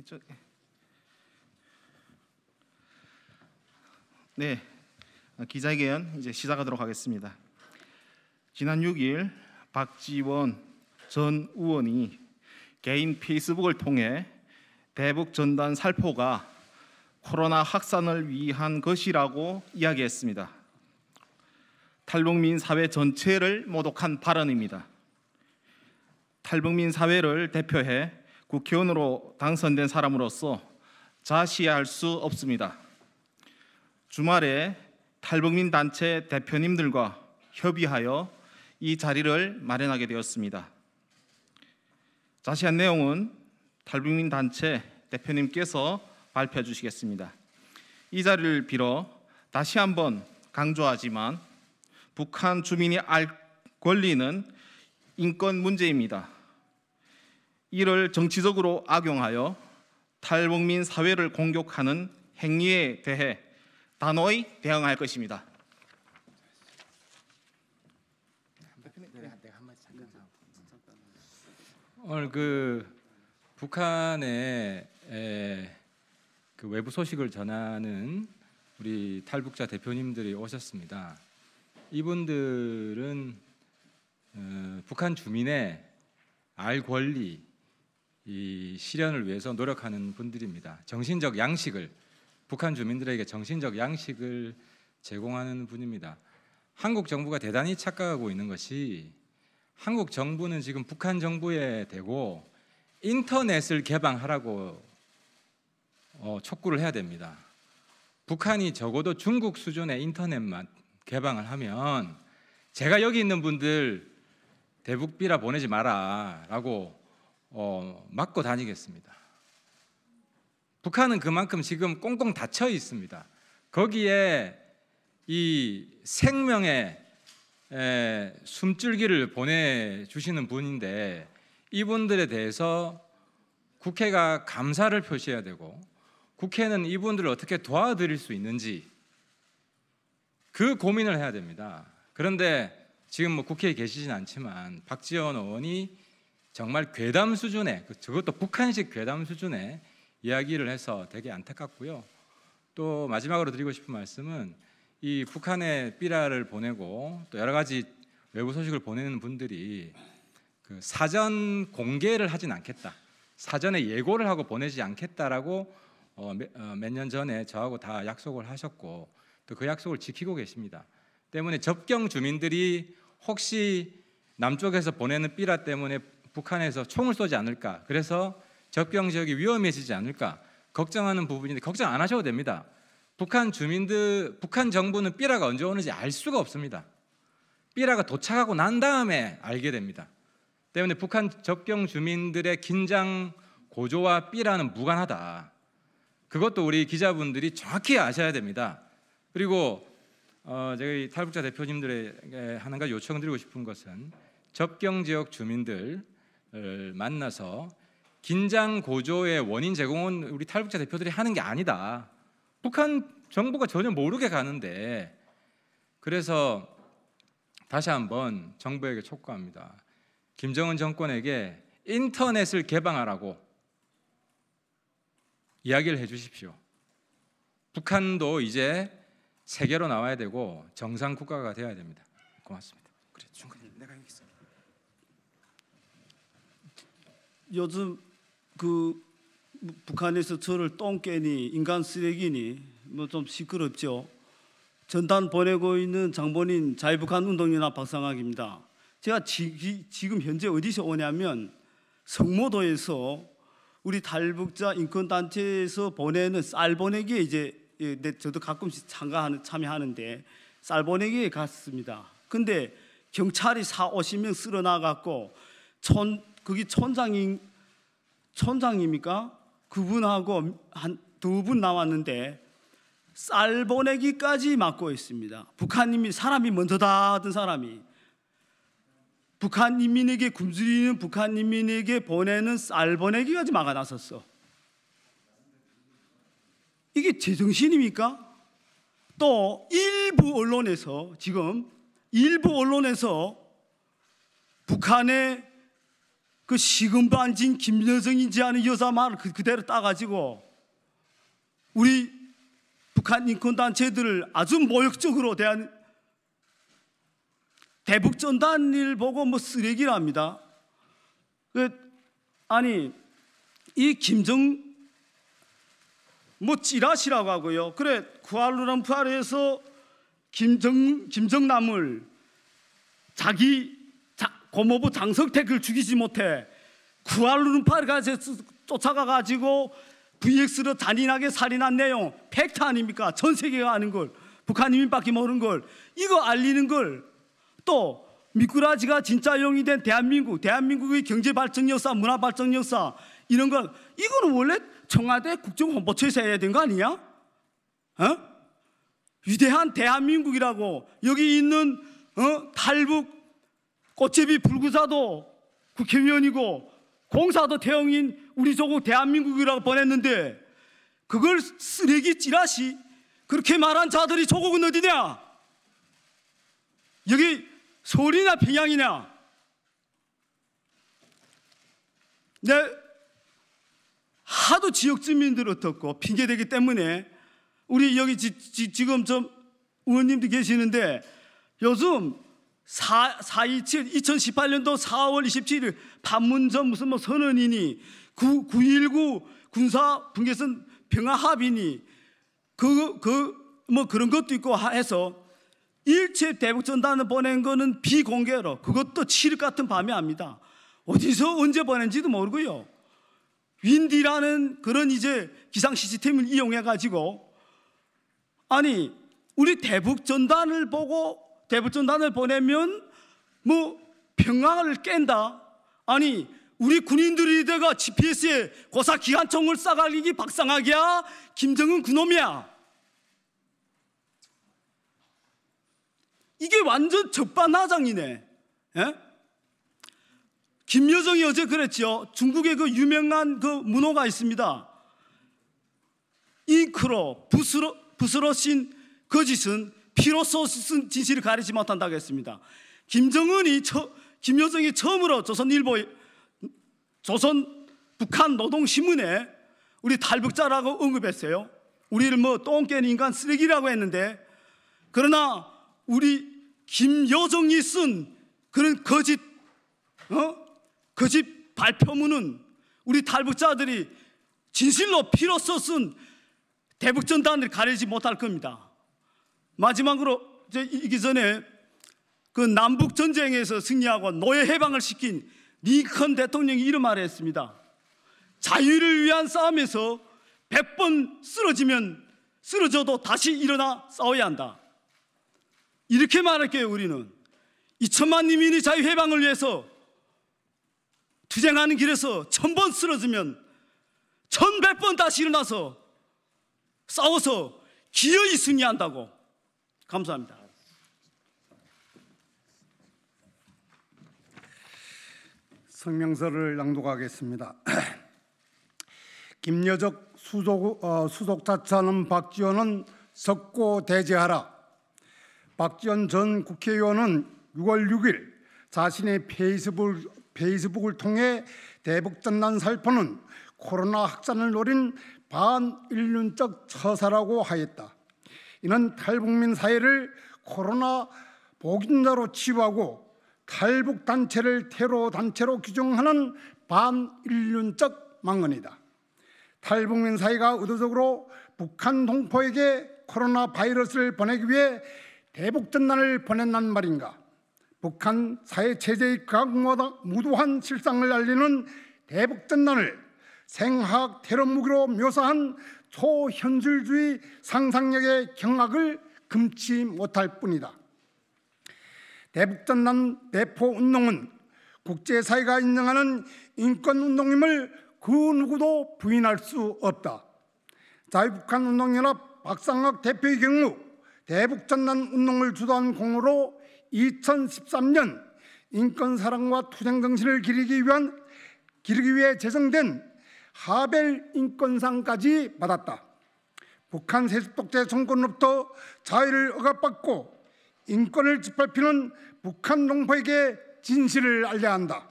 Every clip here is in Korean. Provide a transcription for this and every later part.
이쪽. 네, 기자회견 이제 시작하도록 하겠습니다. 지난 6일 박지원 전 의원이 개인 페이스북을 통해 대북 전단 살포가 코로나 확산을 위한 것이라고 이야기했습니다. 탈북민 사회 전체를 모독한 발언입니다. 탈북민 사회를 대표해 국회의원으로 당선된 사람으로서 자시할 수 없습니다. 주말에 탈북민 단체 대표님들과 협의하여 이 자리를 마련하게 되었습니다. 자세한 내용은 탈북민 단체 대표님께서 발표해 주시겠습니다. 이 자리를 빌어 다시 한번 강조하지만 북한 주민이 알 권리는 인권 문제입니다. 이를 정치적으로 악용하여 탈북민 사회를 공격하는 행위에 대해 단호히 대응할 것입니다. 오늘 그 북한의 그 외부 소식을 전하는 우리 탈북자 대표님들이 오셨습니다. 이분들은 어, 북한 주민의 알 권리 이 실현을 위해서 노력하는 분들입니다. 정신적 양식을 북한 주민들에게 정신적 양식을 제공하는 분입니다. 한국 정부가 대단히 착각하고 있는 것이 한국 정부는 지금 북한 정부에 대고 인터넷을 개방하라고 어, 촉구를 해야 됩니다. 북한이 적어도 중국 수준의 인터넷만 개방을 하면 제가 여기 있는 분들 대북비라 보내지 마라라고 어, 막고 다니겠습니다. 북한은 그만큼 지금 꽁꽁 닫혀 있습니다. 거기에 이 생명의 에, 숨줄기를 보내주시는 분인데 이분들에 대해서 국회가 감사를 표시해야 되고 국회는 이분들을 어떻게 도와드릴 수 있는지 그 고민을 해야 됩니다. 그런데 지금 뭐 국회에 계시진 않지만 박지원 의원이 정말 괴담 수준의 그것도 북한식 괴담 수준의 이야기를 해서 되게 안타깝고요. 또 마지막으로 드리고 싶은 말씀은 이 북한에 삐라를 보내고 또 여러 가지 외부 소식을 보내는 분들이 그 사전 공개를 하진 않겠다. 사전에 예고를 하고 보내지 않겠다라고 어, 어 몇년 전에 저하고 다 약속을 하셨고 또 그 약속을 지키고 계십니다. 때문에 접경 주민들이 혹시 남쪽에서 보내는 삐라 때문에 북한에서 총을 쏘지 않을까 그래서 접경 지역이 위험해지지 않을까 걱정하는 부분인데 걱정 안 하셔도 됩니다. 북한 주민들 북한 정부는 삐라가 언제 오는지 알 수가 없습니다. 삐라가 도착하고 난 다음에 알게 됩니다. 때문에 북한 접경 주민들의 긴장 고조와 삐라는 무관하다. 그것도 우리 기자분들이 정확히 아셔야 됩니다. 그리고 어, 제가 탈북자 대표님들의 하는가 요청드리고 싶은 것은 접경 지역 주민들 만나서 긴장 고조의 원인 제공은 우리 탈북자 대표들이 하는 게 아니다. 북한 정부가 전혀 모르게 가는데 그래서 다시 한번 정부에게 촉구합니다. 김정은 정권에게 인터넷을 개방하라고 이야기를 해 주십시오. 북한도 이제 세계로 나와야 되고 정상 국가가 되어야 됩니다. 고맙습니다. 그래, 중간. 요즘 그 북한에서 저를 똥개니 인간 쓰레기니 뭐 좀 시끄럽죠. 전단 보내고 있는 장본인 자유북한 운동이나 박상학입니다. 제가 지, 지금 현재 어디서 오냐면 성모도에서 우리 탈북자 인권단체에서 보내는 쌀 보내기에 이제 예, 네, 저도 가끔씩 참가하는 참여하는데 쌀 보내기에 갔습니다. 근데 경찰이 4, 50명 쓸어나갔고 촌 그기천장이 천장입니까? 그분하고 한 두 분 나왔는데 쌀 보내기까지 맡고 있습니다. 북한님이 사람이 먼저다 하던 사람이 북한 인민에게 굶주리는 북한 인민에게 보내는 쌀 보내기까지 막아 나섰어. 이게 제정신입니까? 또 일부 언론에서 지금 일부 언론에서 북한의 그시금반진 김여정인지 아는 여자 말 그, 그대로 따가지고 우리 북한 인권단체들을 아주 모욕적으로 대한 대북전단일 보고 뭐 쓰레기랍니다. 그, 아니, 이 김정, 뭐 찌라시라고 하고요. 그래, 쿠알루람푸아르에서 김정, 김정남을 자기 고모부 장석택을 죽이지 못해 구알루파르가서 쫓아가가지고 VX로 잔인하게 살인한 내용 팩트 아닙니까? 전 세계가 아는 걸 북한 이민밖에 모르는 걸 이거 알리는 걸 또 미꾸라지가 진짜 용이 된 대한민국 대한민국의 경제 발전 역사 문화 발전 역사 이런 걸 이거는 원래 청와대 국정홍보처에서 해야 되는 거 아니냐? 어? 위대한 대한민국이라고 여기 있는 어? 탈북 꽃제비 불구사도 국회의원이고 공사도 대형인 우리 조국 대한민국이라고 보냈는데 그걸 쓰레기 찌라시 그렇게 말한 자들이 조국은 어디냐? 여기 서울이냐 평양이냐? 내 네, 하도 지역 주민들 어떻고 핑계대기 때문에 우리 여기 지, 지, 지금 좀 의원님도 계시는데 요즘 4, 2 7 2018년도 4월 27일 판문점 무슨 뭐 선언이니 9, 1 9 군사 분계선 평화 합의니 그, 그, 뭐 그런 것도 있고 해서 일체 대북전단을 보낸 거는 비공개로 그것도 7일 같은 밤에 합니다. 어디서 언제 보낸지도 모르고요. 윈디라는 그런 이제 기상 시스템을 이용해 가지고 아니 우리 대북 전단을 보고 대부전단을 보내면 뭐평화를 깬다. 아니 우리 군인들이 내가 GPS에 고사 기관총을 쏴가기 박상하기야 김정은 그놈이야. 이게 완전 적반하장이네. 예? 김여정이 어제 그랬지요. 중국의 그 유명한 그 문호가 있습니다. 잉크로 부스러, 부스러신 거짓은 피로써 쓴 진실을 가리지 못한다고 했습니다. 김정은이 처, 김여정이 처음으로 조선일보 조선 북한 노동신문에 우리 탈북자라고 언급했어요. 우리를 뭐 똥깬 인간 쓰레기라고 했는데 그러나 우리 김여정이 쓴 그런 거짓 어? 거짓 발표문은 우리 탈북자들이 진실로 피로써 쓴 대북전단을 가리지 못할 겁니다. 마지막으로 이기 전에 그 남북 전쟁에서 승리하고 노예 해방을 시킨 링컨 대통령이 이런 말을 했습니다. 자유를 위한 싸움에서 100번 쓰러지면 쓰러져도 다시 일어나 싸워야 한다. 이렇게 말할게요, 우리는. 2천만 이민이 자유 해방을 위해서 투쟁하는 길에서 1 0 0 0번 쓰러지면 1 0 0번 다시 일어나서 싸워서 기어이 승리한다고 감사합니다. 성명서를 낭독하겠습니다. 김여적 수석, 어, 수석 자차는 박지원은 석고 대제하라. 박지원 전 국회의원은 6월 6일 자신의 페이스북, 페이스북을 통해 대북전단 살포는 코로나 확산을 노린 반인륜적 처사라고 하였다. 이는 탈북민 사회를 코로나 복인자로 치부하고 탈북 단체를 테러 단체로 규정하는 반인륜적 망언이다. 탈북민 사회가 의도적으로 북한 동포에게 코로나 바이러스를 보내기 위해 대북 전단을 보낸단 말인가? 북한 사회 체제의 무도한 실상을 알리는 대북 전단을 생화학 테러 무기로 묘사한 초현실주의 상상력의 경악을 금치 못할 뿐이다. 대북전단 대포운동은 국제사회가 인정하는 인권운동임을 그 누구도 부인할 수 없다. 자유북한운동연합 박상학 대표의 경우 대북전단운동을 주도한 공으로 2013년 인권사랑과 투쟁정신을 기르기 위한 기르기 위해 제정된 하벨 인권상까지 받았다. 북한 세습독재 정권로부터 으 자유를 억압받고 인권을 짓밟히는 북한 농포에게 진실을 알려야 한다.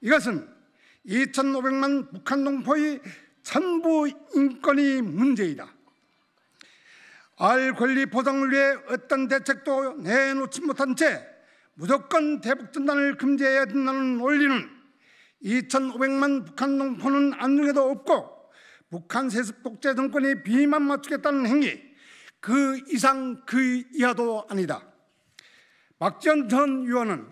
이것은 2,500만 북한 농포의 전부 인권이 문제이다. 알 권리 보장을 위해 어떤 대책도 내놓지 못한 채 무조건 대북 전단을 금지해야 된다는 원리는 2,500만 북한 농포는 안중에도 없고 북한 세습 독재 정권이 비만 맞추겠다는 행위 그 이상 그 이하도 아니다. 박지원 전 의원은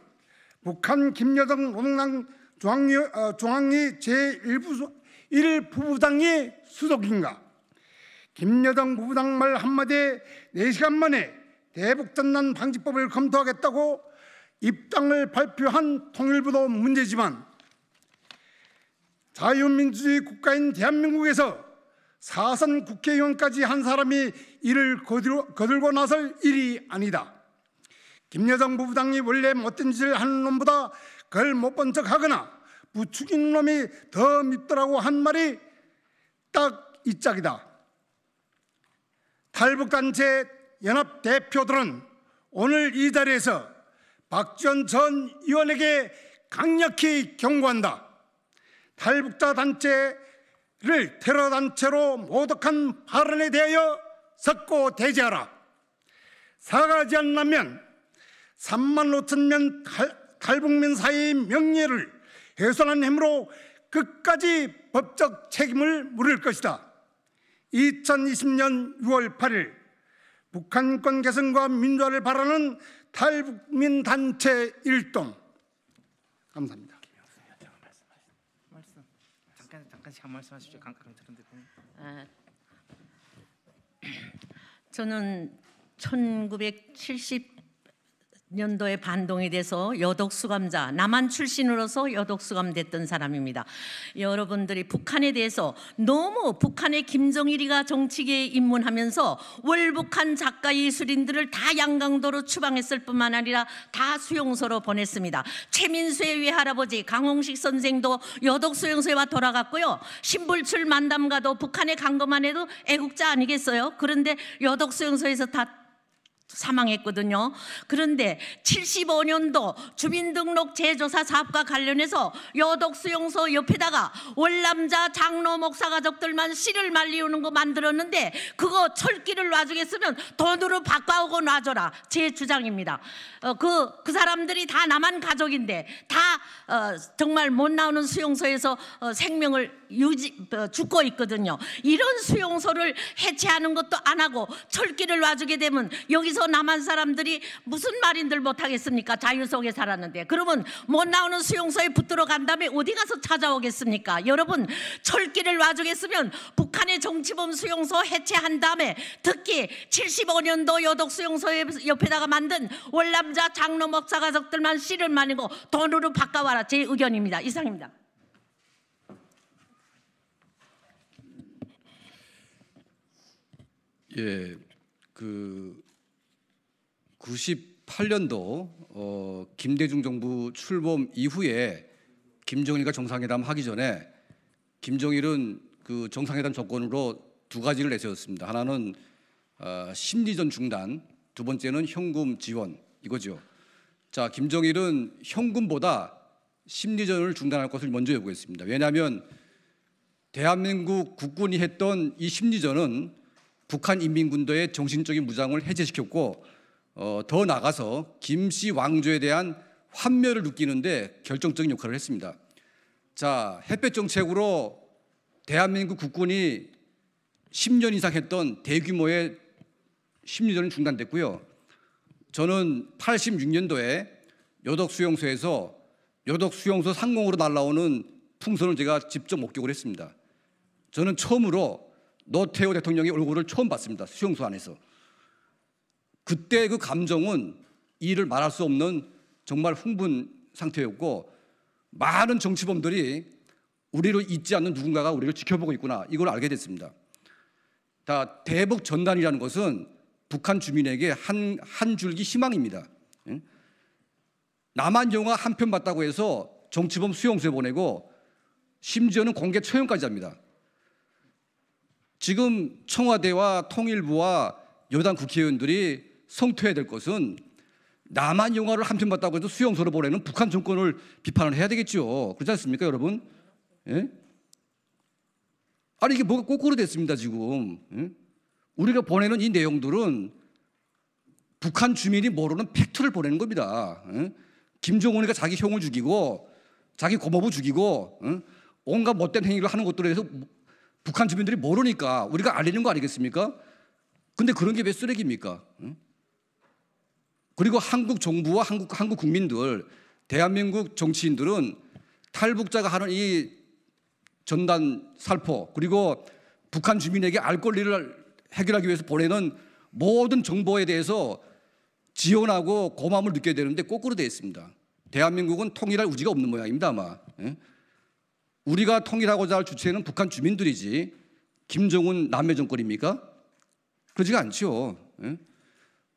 북한 김여정 노동당 중앙위, 어, 중앙위 제1부부부당이 수석인가 김여정 부부장 말 한마디에 4시간 만에 대북전단 방지법을 검토하겠다고 입당을 발표한 통일부도 문제지만 자유민주주의 국가인 대한민국에서 사선 국회의원까지 한 사람이 이를 거들고 나설 일이 아니다. 김여정 부부장이 원래 못된 짓을 하는 놈보다 그걸 못 본 척하거나 부추긴 놈이 더 밉더라고 한 말이 딱 이 짝이다. 탈북단체 연합 대표들은 오늘 이 자리에서 박지원 전 의원에게 강력히 경고한다. 탈북자 단체를 테러 단체로 모독한 발언에 대하여 석고 대지하라 사과하지 않으면 3만 5천 명 탈북민 사이의 명예를 훼손한 힘으로 끝까지 법적 책임을 물을 것이다. 2020년 6월 8일 북한권 개선과 민주화를 바라는 탈북민 단체 일동 감사합니다. 다시 한 말씀하십시오. 강, 강철은 대표 아, 저는 년도에 반동이 돼서 여독수감자 남한 출신으로서 여독수감됐던 사람입니다. 여러분들이 북한에 대해서 너무 북한의 김정일이가 정치계에 입문하면서 월북한 작가 예술인들을 다 양강도로 추방했을 뿐만 아니라 다 수용소로 보냈습니다. 최민수의 외할아버지 강홍식 선생도 여독수용소에와 돌아갔고요. 신불출 만담가도 북한에 간 것만 해도 애국자 아니겠어요? 그런데 여독수용소에서 다 사망했거든요. 그런데 75년도 주민등록 재조사 사업과 관련해서 여독 수용소 옆에다가 월남자 장로 목사 가족들만 씨를 말리우는 거 만들었는데 그거 철길을 놔주겠으면 돈으로 바꿔오고 놔줘라 제 주장입니다. 그그 어, 그, 그 사람들이 다 남한 가족인데 다 어, 정말 못 나오는 수용소에서 어, 생명을 유지 어, 죽고 있거든요. 이런 수용소를 해체하는 것도 안 하고 철길을 놔주게 되면 여기서 여 남한 사람들이 무슨 말인들 못하겠습니까? 자유 속에 살았는데 그러면 못 나오는 수용소에 붙들어 간 다음에 어디 가서 찾아오겠습니까? 여러분 철길을 와주겠으면 북한의 정치범 수용소 해체한 다음에 특히 75년도 여독 수용소 옆에다가 만든 월남자 장로 목사 가족들만 씨를 마이고 돈으로 바꿔와라 제 의견입니다. 이상입니다. 예, 그 98년도 어, 김대중 정부 출범 이후에 김정일과 정상회담 하기 전에 김정일은 그 정상회담 조건으로 두 가지를 내세웠습니다. 하나는 어, 심리전 중단, 두 번째는 현금 지원 이거죠. 자, 김정일은 현금보다 심리전을 중단할 것을 먼저 요구했습니다. 왜냐하면 대한민국 국군이 했던 이 심리전은 북한 인민군도의 정신적인 무장을 해제시켰고 어, 더 나가서 김씨 왕조에 대한 환멸을 느끼는데 결정적인 역할을 했습니다. 자, 햇볕 정책으로 대한민국 국군이 10년 이상 했던 대규모의 심리전은 중단됐고요. 저는 86년도에 여덕수용소에서 여덕수용소 상공으로 날아오는 풍선을 제가 직접 목격을 했습니다. 저는 처음으로 노태우 대통령의 얼굴을 처음 봤습니다. 수용소 안에서. 그때 그 감정은 이를 말할 수 없는 정말 흥분 상태였고 많은 정치범들이 우리를 잊지 않는 누군가가 우리를 지켜보고 있구나 이걸 알게 됐습니다. 다 대북 전단이라는 것은 북한 주민에게 한, 한 줄기 희망입니다. 남한 영화 한 편 봤다고 해서 정치범 수용소에 보내고 심지어는 공개 처형까지 합니다. 지금 청와대와 통일부와 여당 국회의원들이 성토해야 될 것은 남한 영화를 한 편 봤다고 해도 수용소로 보내는 북한 정권을 비판을 해야 되겠죠. 그렇지 않습니까, 여러분? 예? 아니 이게 뭐가 거꾸로 됐습니다 지금. 예? 우리가 보내는 이 내용들은 북한 주민이 모르는 팩트를 보내는 겁니다. 예? 김정은이가 자기 형을 죽이고 자기 고모부 죽이고 예? 온갖 못된 행위를 하는 것들에 대해서 북한 주민들이 모르니까 우리가 알리는 거 아니겠습니까? 근데 그런 게 왜 쓰레기입니까? 예? 그리고 한국 정부와 한국, 한국 국민들, 대한민국 정치인들은 탈북자가 하는 이 전단 살포, 그리고 북한 주민에게 알 권리를 해결하기 위해서 보내는 모든 정보에 대해서 지원하고 고마움을 느껴야 되는데 거꾸로 되어 있습니다. 대한민국은 통일할 우지가 없는 모양입니다, 아마. 예? 우리가 통일하고자 할 주체는 북한 주민들이지 김정은 남의 정권입니까? 그러지가 않죠. 예?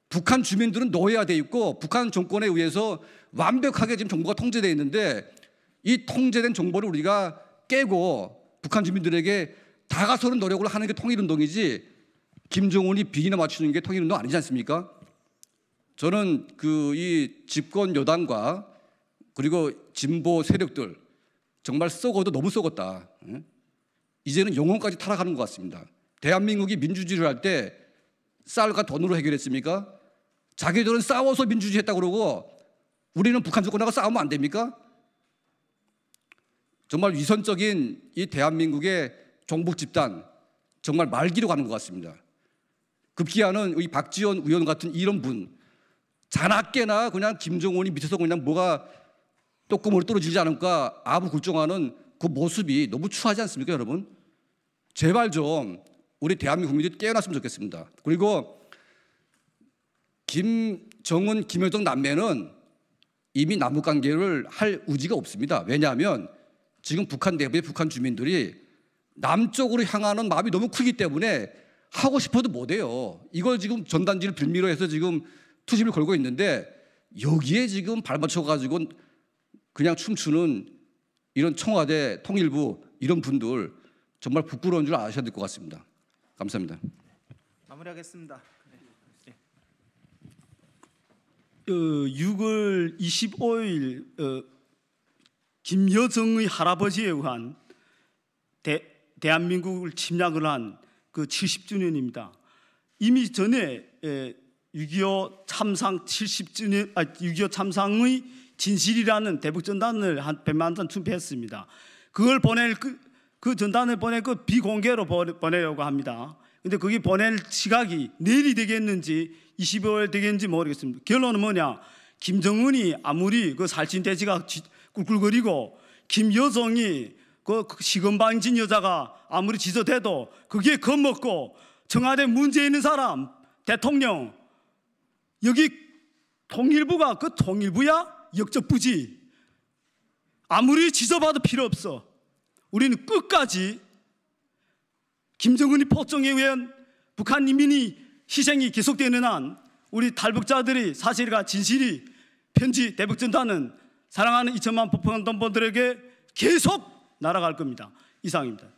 북한 주민들은 노예화돼 있고 북한 정권에 의해서 완벽하게 지금 정보가 통제돼 있는데 이 통제된 정보를 우리가 깨고 북한 주민들에게 다가서는 노력을 하는 게 통일운동이지 김정은이 비기나 맞추는 게 통일운동 아니지 않습니까? 저는 그 이 집권 여당과 그리고 진보 세력들 정말 썩어도 너무 썩었다. 이제는 영혼까지 타락하는 것 같습니다. 대한민국이 민주주의를 할때 쌀과 돈으로 해결했습니까? 자기들은 싸워서 민주주의 했다고 그러고 우리는 북한 주권하고 싸우면 안 됩니까? 정말 위선적인 이 대한민국의 종북 집단 정말 말기로 가는 것 같습니다. 급기야는 이 박지원 의원 같은 이런 분 자나깨나 그냥 김정은이 밑에서 그냥 뭐가 뚜껑으로 떨어지지 않을까 아부 굴종하는 그 모습이 너무 추하지 않습니까 여러분? 제발 좀 우리 대한민국 국민들이 깨어났으면 좋겠습니다. 그리고 김정은, 김여정 남매는 이미 남북 관계를 할 우지가 없습니다. 왜냐하면 지금 북한 내부의 북한 주민들이 남쪽으로 향하는 마음이 너무 크기 때문에 하고 싶어도 못해요. 이걸 지금 전단지를 빌미로 해서 지금 투심을 걸고 있는데 여기에 지금 발맞춰가지고 그냥 춤추는 이런 청와대 통일부 이런 분들 정말 부끄러운 줄 아셔야 될 것 같습니다. 감사합니다. 마무리하겠습니다. 어, 6월 25일 어, 김여정의 할아버지에 의한 대, 대한민국을 침략을 한그 70주년입니다. 이미 전에 6.25 참상 70주년, 아, 6.25 참상의 진실이라는 대북전단을 한 100만 장 준비했습니다. 그걸 보낼 그, 그 전단을 보내고 비공개로 보내려고 합니다. 근데 거기 보낼 시각이 내일이 되겠는지 25일 되겠는지 모르겠습니다. 결론은 뭐냐? 김정은이 아무리 그 살찐 돼지가 꿀꿀거리고 김여성이그시금방진 여자가 아무리 지저대도 그게 겁먹고 청와대 문제 있는 사람 대통령 여기 통일부가 그 통일부야 역적부지 아무리 지저봐도 필요 없어 우리는 끝까지 김정은이 폭정에 의한 북한 인민이 희생이 계속되는 한 우리 탈북자들이 사실과 진실이 편지 대북전단은 사랑하는 2천만 북한동포들에게 계속 날아갈 겁니다. 이상입니다.